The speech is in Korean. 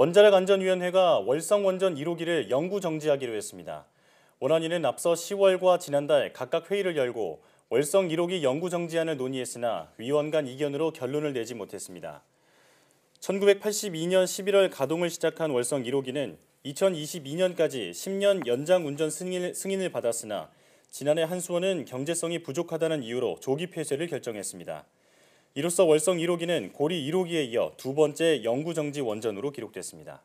원자력 안전위원회가 월성 원전 1호기를 영구 정지하기로 했습니다. 원안위는 앞서 10월과 지난달 각각 회의를 열고 월성 1호기 영구 정지안을 논의했으나 위원 간 이견으로 결론을 내지 못했습니다. 1982년 11월 가동을 시작한 월성 1호기는 2022년까지 10년 연장 운전 승인을, 승인을 받았으나 지난해 한수원은 경제성이 부족하다는 이유로 조기 폐쇄를 결정했습니다. 이로써 월성 1호기는 고리 1호기에 이어 두 번째 영구정지 원전으로 기록됐습니다.